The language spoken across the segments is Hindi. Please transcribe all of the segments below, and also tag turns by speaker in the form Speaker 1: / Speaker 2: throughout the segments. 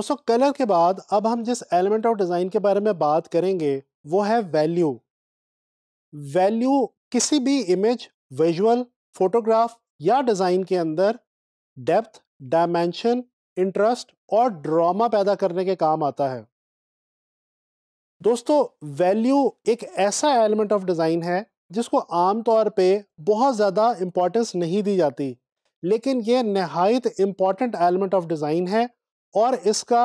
Speaker 1: दोस्तों कलर के बाद अब हम जिस एलिमेंट ऑफ डिज़ाइन के बारे में बात करेंगे वो है वैल्यू वैल्यू किसी भी इमेज विजुअल फोटोग्राफ या डिज़ाइन के अंदर डेप्थ डायमेंशन इंटरेस्ट और ड्रामा पैदा करने के काम आता है दोस्तों वैल्यू एक ऐसा एलिमेंट ऑफ डिज़ाइन है जिसको आमतौर पे बहुत ज़्यादा इम्पोर्टेंस नहीं दी जाती लेकिन ये नहायत इम्पॉर्टेंट एलिमेंट ऑफ डिज़ाइन है और इसका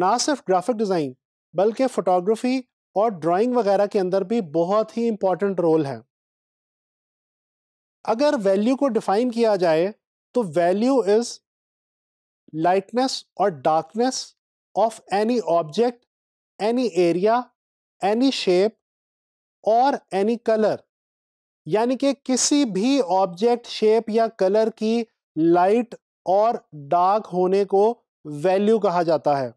Speaker 1: ना सिर्फ ग्राफिक डिज़ाइन बल्कि फ़ोटोग्राफी और ड्राइंग वगैरह के अंदर भी बहुत ही इम्पॉर्टेंट रोल है अगर वैल्यू को डिफ़ाइन किया जाए तो वैल्यू इज़ लाइटनेस और darkness of any object any area any shape और एनी कलर यानी कि किसी भी ऑब्जेक्ट शेप या कलर की लाइट और डार्क होने को वैल्यू कहा जाता है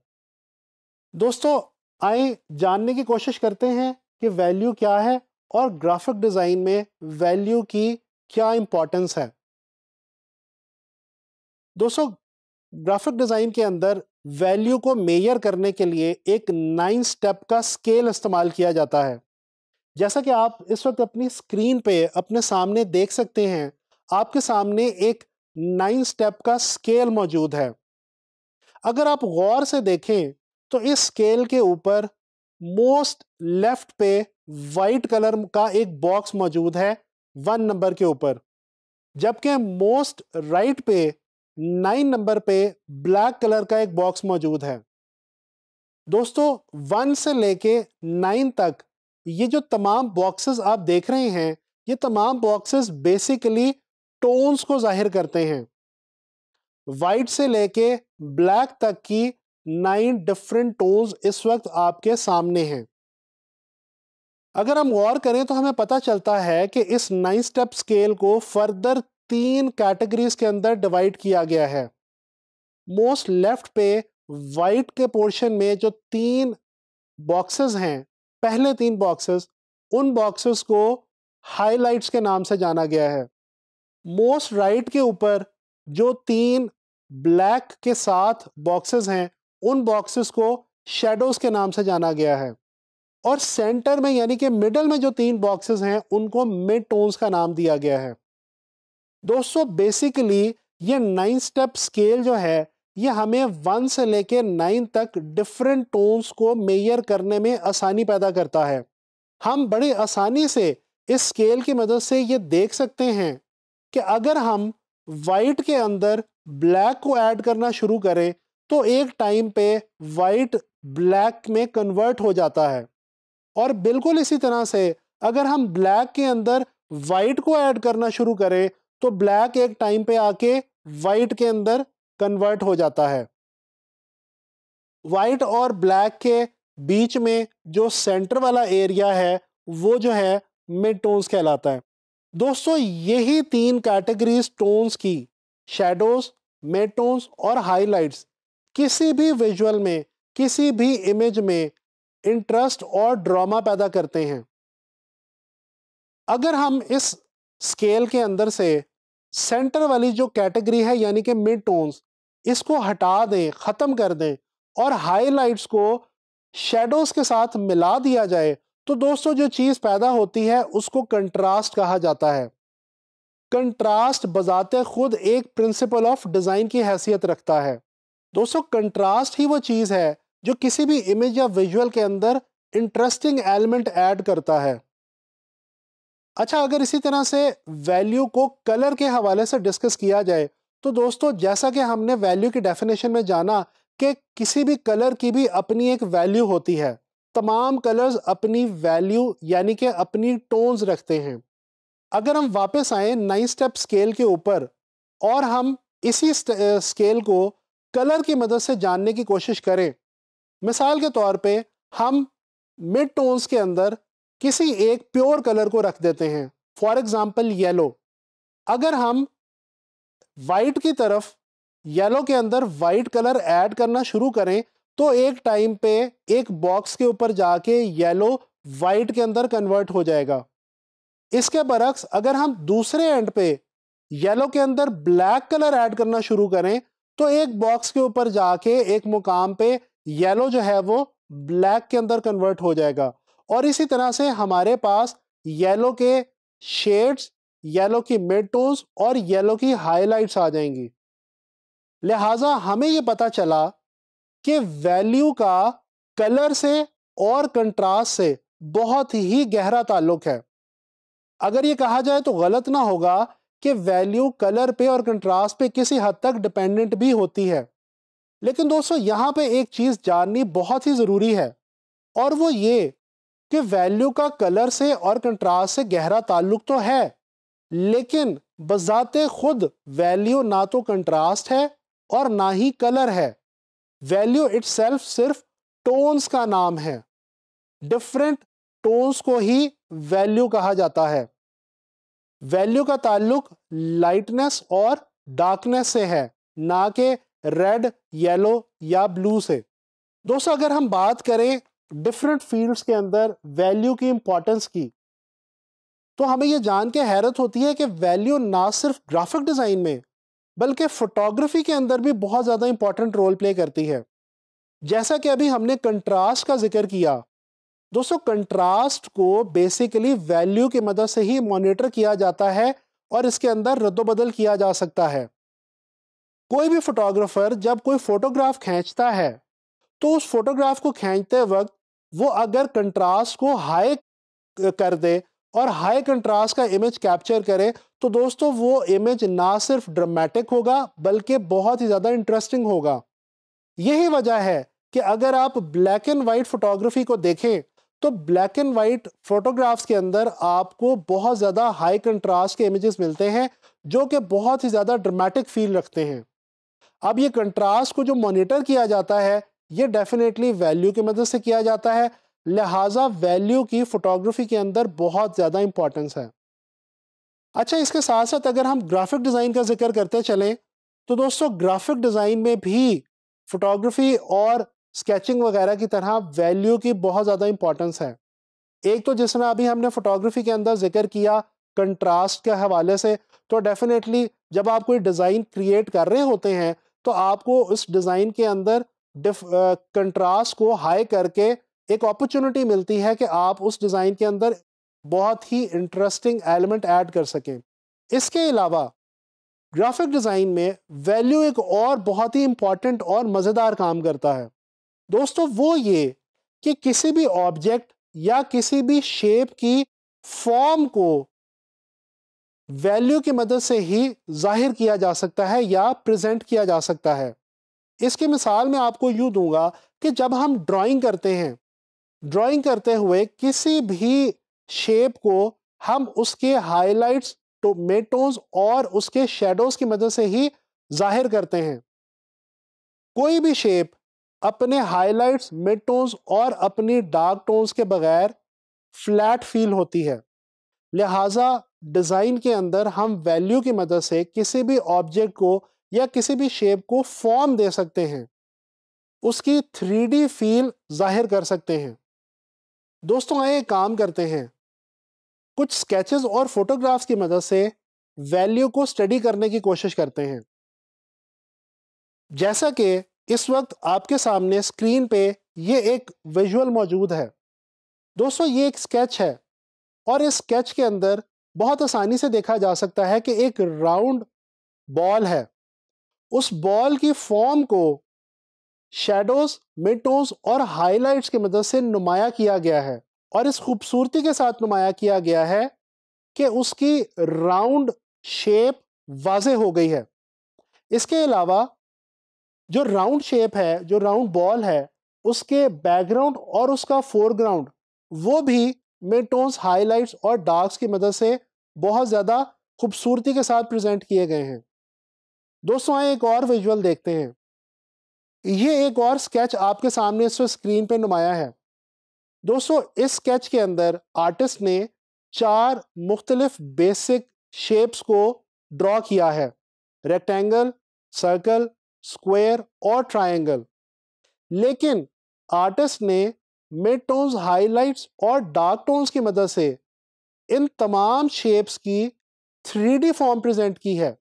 Speaker 1: दोस्तों आए जानने की कोशिश करते हैं कि वैल्यू क्या है और ग्राफिक डिज़ाइन में वैल्यू की क्या इम्पोर्टेंस है दोस्तों ग्राफिक डिज़ाइन के अंदर वैल्यू को मेयर करने के लिए एक नाइन स्टेप का स्केल इस्तेमाल किया जाता है जैसा कि आप इस वक्त अपनी स्क्रीन पे अपने सामने देख सकते हैं आपके सामने एक नाइन स्टेप का स्केल मौजूद है अगर आप गौर से देखें तो इस स्केल के ऊपर मोस्ट लेफ्ट पे वाइट कलर का एक बॉक्स मौजूद है वन नंबर के ऊपर जबकि मोस्ट राइट पे नाइन नंबर पे ब्लैक कलर का एक बॉक्स मौजूद है दोस्तों वन से लेके नाइन तक ये जो तमाम बॉक्सेस आप देख रहे हैं ये तमाम बॉक्सेस बेसिकली टोन्स को जाहिर करते हैं वाइट से लेके ब्लैक तक की नाइन डिफरेंट टोन्स इस वक्त आपके सामने हैं अगर हम गौर करें तो हमें पता चलता है कि इस नाइन स्टेप स्केल को फर्दर तीन कैटेगरीज के अंदर डिवाइड किया गया है मोस्ट लेफ्ट पे वाइट के पोर्शन में जो तीन बॉक्सेस हैं पहले तीन बॉक्सेस उन बॉक्सेस को हाइलाइट्स के नाम से जाना गया है मोस्ट राइट right के ऊपर जो तीन ब्लैक के साथ बॉक्सेस हैं उन बॉक्सेस को शेडोज़ के नाम से जाना गया है और सेंटर में यानी कि मिडल में जो तीन बॉक्सेस हैं उनको मिड टोन्स का नाम दिया गया है दोस्तों बेसिकली ये नाइन स्टेप स्केल जो है ये हमें वन से लेके नाइन तक डिफरेंट टोन्स को मेयर करने में आसानी पैदा करता है हम बड़ी आसानी से इस स्केल की मदद से ये देख सकते हैं कि अगर हम वाइट के अंदर ब्लैक को ऐड करना शुरू करें तो एक टाइम पे वाइट ब्लैक में कन्वर्ट हो जाता है और बिल्कुल इसी तरह से अगर हम ब्लैक के अंदर वाइट को ऐड करना शुरू करें तो ब्लैक एक टाइम पे आके वाइट के अंदर कन्वर्ट हो जाता है वाइट और ब्लैक के बीच में जो सेंटर वाला एरिया है वो जो है मिड टोन्स कहलाता है दोस्तों यही तीन कैटेगरीज टोन्स की शेडोज मेटोन्स और हाइलाइट्स किसी भी विजुअल में किसी भी इमेज में इंटरेस्ट और ड्रामा पैदा करते हैं अगर हम इस स्केल के अंदर से सेंटर वाली जो कैटेगरी है यानी कि मिड टोन्स इसको हटा दें ख़त्म कर दें और हाइलाइट्स को शेडोज़ के साथ मिला दिया जाए तो दोस्तों जो चीज़ पैदा होती है उसको कंट्रास्ट कहा जाता है कंट्रास्ट बजाते खुद एक प्रिंसिपल ऑफ डिज़ाइन की हैसियत रखता है दोस्तों कंट्रास्ट ही वो चीज़ है जो किसी भी इमेज या विजुअल के अंदर इंटरेस्टिंग एलिमेंट ऐड करता है अच्छा अगर इसी तरह से वैल्यू को कलर के हवाले से डिस्कस किया जाए तो दोस्तों जैसा कि हमने वैल्यू की डेफिनेशन में जाना कि किसी भी कलर की भी अपनी एक वैल्यू होती है तमाम कलर्स अपनी वैल्यू यानी कि अपनी टोन्स रखते हैं अगर हम वापस आए नाइन स्टेप स्केल के ऊपर और हम इसी स्केल को कलर की मदद से जानने की कोशिश करें मिसाल के तौर पे हम मिड टोन्स के अंदर किसी एक प्योर कलर को रख देते हैं फॉर एग्ज़ाम्पल येलो अगर हम वाइट की तरफ येलो के अंदर वाइट कलर ऐड करना शुरू करें तो एक टाइम पे एक बॉक्स के ऊपर जाके येलो वाइट के अंदर कन्वर्ट हो जाएगा इसके बरक्स अगर हम दूसरे एंड पे येलो के अंदर ब्लैक कलर ऐड करना शुरू करें तो एक बॉक्स के ऊपर जाके एक मुकाम पे येलो जो है वो ब्लैक के अंदर कन्वर्ट हो जाएगा और इसी तरह से हमारे पास येलो के शेड्स येलो की मिड टोन्स और येलो की हाईलाइट्स आ जाएंगी लिहाजा हमें ये पता चला कि वैल्यू का कलर से और कंट्रास्ट से बहुत ही गहरा ताल्लुक है अगर ये कहा जाए तो गलत ना होगा कि वैल्यू कलर पे और कंट्रास्ट पे किसी हद तक डिपेंडेंट भी होती है लेकिन दोस्तों यहाँ पे एक चीज़ जाननी बहुत ही ज़रूरी है और वो ये कि वैल्यू का कलर से और कंट्रास्ट से गहरा ताल्लुक तो है लेकिन बजाते खुद वैल्यू ना तो कंट्रास्ट है और ना ही कलर है वैल्यू इट सिर्फ टोन्स का नाम है डिफरेंट टोन्स को ही वैल्यू कहा जाता है वैल्यू का ताल्लुक लाइटनेस और डार्कनेस से है ना कि रेड येलो या ब्लू से दोस्तों अगर हम बात करें डिफरेंट फील्ड्स के अंदर वैल्यू की इंपॉर्टेंस की तो हमें यह जान के हैरत होती है कि वैल्यू ना सिर्फ ग्राफिक डिज़ाइन में बल्कि फोटोग्राफी के अंदर भी बहुत ज़्यादा इंपॉर्टेंट रोल प्ले करती है जैसा कि अभी हमने कंट्रास्ट का जिक्र किया दोस्तों कंट्रास्ट को बेसिकली वैल्यू की मदद से ही मॉनिटर किया जाता है और इसके अंदर रद्दोबदल किया जा सकता है कोई भी फोटोग्राफर जब कोई फोटोग्राफ खींचता है तो उस फोटोग्राफ को खींचते वक्त वो अगर कंट्रास्ट को हाई कर दे और हाई कंट्रास्ट का इमेज कैप्चर करें तो दोस्तों वो इमेज ना सिर्फ ड्रामेटिक होगा बल्कि बहुत ही ज़्यादा इंटरेस्टिंग होगा यही वजह है कि अगर आप ब्लैक एंड वाइट फोटोग्राफी को देखें तो ब्लैक एंड वाइट फोटोग्राफ्स के अंदर आपको बहुत ज़्यादा हाई कंट्रास्ट के इमेजेस मिलते हैं जो कि बहुत ही ज़्यादा ड्रामेटिक फील रखते हैं अब ये कंट्रास्ट को जो मॉनिटर किया जाता है ये डेफिनेटली वैल्यू की मदद से किया जाता है लिहाजा वैल्यू की फ़ोटोग्राफी के अंदर बहुत ज़्यादा इम्पॉर्टेंस है अच्छा इसके साथ साथ अगर हम ग्राफिक डिज़ाइन का जिक्र करते चलें तो दोस्तों ग्राफिक डिज़ाइन में भी फ़ोटोग्राफी और स्केचिंग वगैरह की तरह वैल्यू की बहुत ज़्यादा इम्पॉर्टेंस है एक तो जिस अभी हमने फ़ोटोग्राफी के अंदर जिक्र किया कंट्रास्ट के हवाले से तो डेफिनेटली जब आप कोई डिज़ाइन क्रिएट कर रहे होते हैं तो आपको उस डिज़ाइन के अंदर कंट्रास्ट को हाई करके एक अपॉर्चुनिटी मिलती है कि आप उस डिज़ाइन के अंदर बहुत ही इंटरेस्टिंग एलिमेंट ऐड कर सकें इसके अलावा ग्राफिक डिज़ाइन में वैल्यू एक और बहुत ही इम्पॉर्टेंट और मज़ेदार काम करता है दोस्तों वो ये कि किसी भी ऑब्जेक्ट या किसी भी शेप की फॉर्म को वैल्यू की मदद से ही जाहिर किया जा सकता है या प्रेजेंट किया जा सकता है इसकी मिसाल मैं आपको यूँ दूंगा कि जब हम ड्राइंग करते हैं ड्राइंग करते हुए किसी भी शेप को हम उसके हाईलाइट्स टोमेटोज और उसके शेडोज की मदद से ही जाहिर करते हैं कोई भी शेप अपने हाईलाइट्स मेटोज और अपनी डार्क टोन्स के बगैर फ्लैट फील होती है लिहाजा डिज़ाइन के अंदर हम वैल्यू की मदद से किसी भी ऑब्जेक्ट को या किसी भी शेप को फॉर्म दे सकते हैं उसकी थ्री फील जाहिर कर सकते हैं दोस्तों आए एक काम करते हैं कुछ स्केचेस और फोटोग्राफ्स की मदद से वैल्यू को स्टडी करने की कोशिश करते हैं जैसा कि इस वक्त आपके सामने स्क्रीन पे ये एक विजुअल मौजूद है दोस्तों ये एक स्केच है और इस स्केच के अंदर बहुत आसानी से देखा जा सकता है कि एक राउंड बॉल है उस बॉल की फॉर्म को शेडोज मिटोज और हाईलाइट्स की मदद से नुमाया किया गया है और इस खूबसूरती के साथ नुमाया किया गया है कि उसकी राउंड शेप वाज हो गई है इसके अलावा जो राउंड शेप है जो राउंड बॉल है उसके बैकग्राउंड और उसका फोरग्राउंड वो भी मिड हाइलाइट्स और डार्क्स की मदद से बहुत ज़्यादा खूबसूरती के साथ प्रेजेंट किए गए हैं दोस्तों आए एक और विजुअल देखते हैं ये एक और स्केच आपके सामने इस स्क्रीन पे नुमाया है दोस्तों इस स्केच के अंदर आर्टिस्ट ने चार मुख्तलिफ बेसिक शेप्स को ड्रॉ किया है रेक्टेंगल सर्कल स्क्वायर और ट्रायंगल लेकिन आर्टिस्ट ने मिड टोन्स हाईलाइट्स और डार्क टोन्स की मदद से इन तमाम शेप्स की थ्री फॉर्म प्रेजेंट की है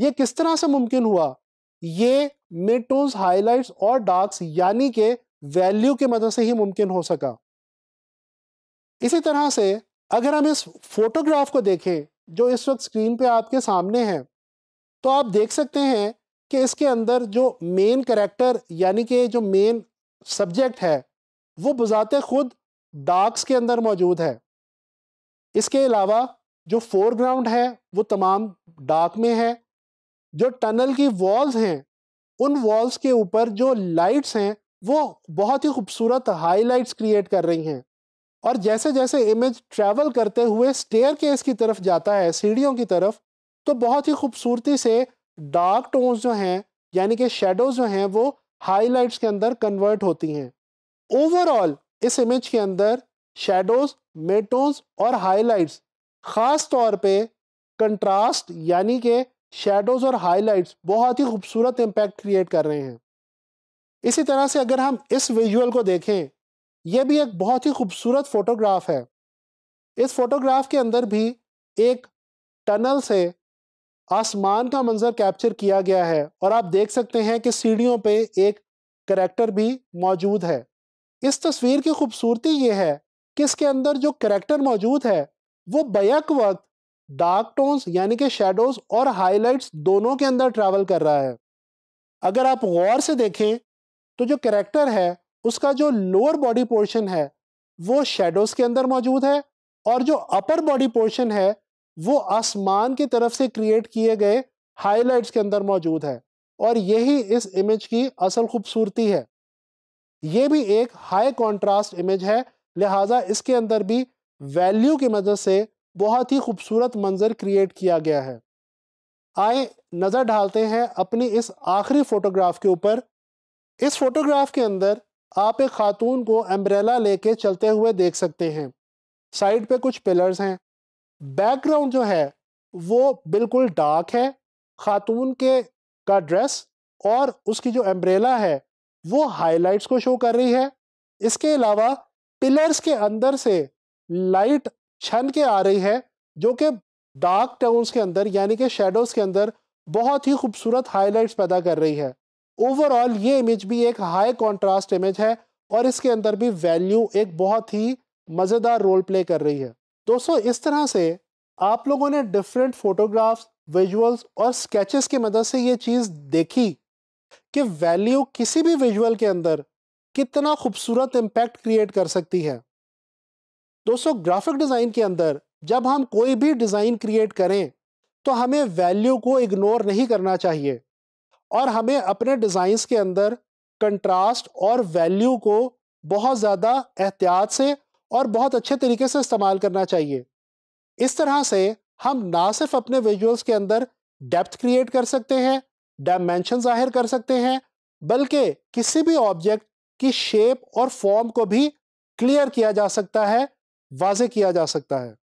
Speaker 1: ये किस तरह से मुमकिन हुआ ये मिड टोन्स हाईलाइट्स और डार्क्स यानी के वैल्यू के मदद से ही मुमकिन हो सका इसी तरह से अगर हम इस फोटोग्राफ को देखें जो इस वक्त स्क्रीन पे आपके सामने है तो आप देख सकते हैं कि इसके अंदर जो मेन करेक्टर यानी कि जो मेन सब्जेक्ट है वो बजाते खुद डार्क्स के अंदर मौजूद है इसके अलावा जो फोरग्राउंड है वो तमाम डार्क में है जो टनल की वॉल्स हैं उन वॉल्स के ऊपर जो लाइट्स हैं वो बहुत ही खूबसूरत हाईलाइट्स क्रिएट कर रही हैं और जैसे जैसे इमेज ट्रैवल करते हुए स्टेयर केस की तरफ जाता है सीढ़ियों की तरफ तो बहुत ही खूबसूरती से डार्क टोन्स जो हैं यानी कि शेडोज जो हैं वो हाईलाइट्स के अंदर कन्वर्ट होती हैं ओवरऑल इस इमेज के अंदर शेडोज मेटोज और हाईलाइट्स ख़ास तौर पे कंट्रास्ट यानी कि शेडोज़ और हाईलाइट बहुत ही खूबसूरत इम्पैक्ट क्रिएट कर रहे हैं इसी तरह से अगर हम इस विजुअल को देखें यह भी एक बहुत ही खूबसूरत फ़ोटोग्राफ है इस फोटोग्राफ के अंदर भी एक टनल से आसमान का मंजर कैप्चर किया गया है और आप देख सकते हैं कि सीढ़ियों पे एक करेक्टर भी मौजूद है इस तस्वीर की खूबसूरती ये है कि इसके अंदर जो करेक्टर मौजूद है वो बैक वक्त डार्क टोन्स यानी कि शेडोज और हाईलाइट्स दोनों के अंदर ट्रैवल कर रहा है अगर आप गौर से देखें तो जो करेक्टर है उसका जो लोअर बॉडी पोर्शन है वो शेडोज के अंदर मौजूद है और जो अपर बॉडी पोर्शन है वो आसमान की तरफ से क्रिएट किए गए हाईलाइट्स के अंदर मौजूद है और यही इस इमेज की असल खूबसूरती है ये भी एक हाई कॉन्ट्रास्ट इमेज है लिहाजा इसके अंदर भी वैल्यू की मदद से बहुत ही खूबसूरत मंज़र क्रिएट किया गया है आए नज़र डालते हैं अपनी इस आखिरी फ़ोटोग्राफ़ के ऊपर इस फ़ोटोग्राफ़ के अंदर आप एक ख़ातून को एम्ब्रेला लेके चलते हुए देख सकते हैं साइड पे कुछ पिलर्स हैं बैकग्राउंड जो है वो बिल्कुल डार्क है ख़ातून के का ड्रेस और उसकी जो एम्ब्रेला है वो हाइलाइट्स को शो कर रही है इसके अलावा पिलर्स के अंदर से लाइट छन के आ रही है जो कि डार्क टाउन्स के अंदर यानी कि शेडोज़ के अंदर बहुत ही खूबसूरत हाईलाइट पैदा कर रही है ओवरऑल ये इमेज भी एक हाई कॉन्ट्रास्ट इमेज है और इसके अंदर भी वैल्यू एक बहुत ही मज़ेदार रोल प्ले कर रही है दोस्तों इस तरह से आप लोगों ने डिफरेंट फोटोग्राफ्स विजुअल्स और स्केचेस की मदद से ये चीज़ देखी कि वैल्यू किसी भी विजुअल के अंदर कितना खूबसूरत इम्पैक्ट क्रिएट कर सकती है दोस्तों ग्राफिक डिज़ाइन के अंदर जब हम कोई भी डिज़ाइन क्रिएट करें तो हमें वैल्यू को इग्नोर नहीं करना चाहिए और हमें अपने डिज़ाइंस के अंदर कंट्रास्ट और वैल्यू को बहुत ज़्यादा एहतियात से और बहुत अच्छे तरीके से इस्तेमाल करना चाहिए इस तरह से हम ना सिर्फ अपने विजुअल्स के अंदर डेप्थ क्रिएट कर सकते हैं डायमेंशन जाहिर कर सकते हैं बल्कि किसी भी ऑब्जेक्ट की शेप और फॉर्म को भी क्लियर किया जा सकता है वाजे किया जा सकता है